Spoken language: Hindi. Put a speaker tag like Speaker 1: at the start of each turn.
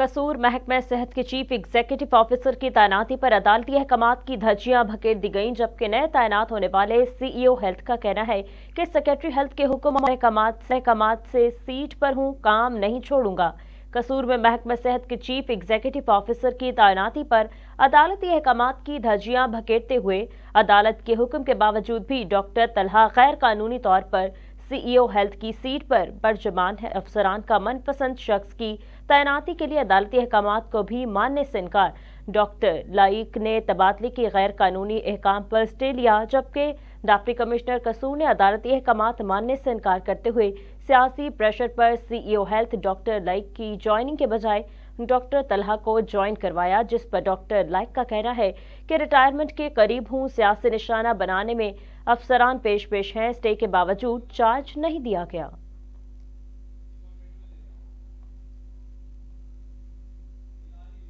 Speaker 1: कसूर महकमा सेहत के चीफ एग्जीक्यूटिव ऑफिसर की तैनाती पर अदालती अहकाम की धज्जियां भकेर दी गईं जबकि नए तैनात होने वाले सीईओ हेल्थ e का कहना है कि सेक्रेटरी हेल्थ के हुक्म अहकाम से सीट पर हूं काम नहीं छोड़ूंगा कसूर में महकमा सेहत के चीफ एग्जीक्यूटिव ऑफिसर की तैनाती पर अदालती अहकाम की धज्जियां भकेरते हुए अदालत के हुक्म के बावजूद भी डॉक्टर तलहा गैर कानूनी तौर पर सीईओ हेल्थ e की सीट पर बर्जमान है अफसरान का मनपसंद शख्स की तैनाती के लिए अदालती अहकाम को भी मानने से इनकार डॉक्टर लाइक ने तबादले के गैर कानूनी अहकाम पर स्टे लिया जबकि डिप्टी कमिश्नर कसूर ने अदालती अहकाम मानने से इनकार करते हुए सियासी प्रेशर पर CEO health e doctor like की ज्वाइनिंग के बजाय डॉक्टर तलहा को ज्वाइन करवाया जिस पर डॉक्टर लाइक का कहना है कि रिटायरमेंट के करीब हूँ सियासी निशाना बनाने में अफसरान पेश पेश हैं स्टे के बावजूद चार्ज नहीं दिया गया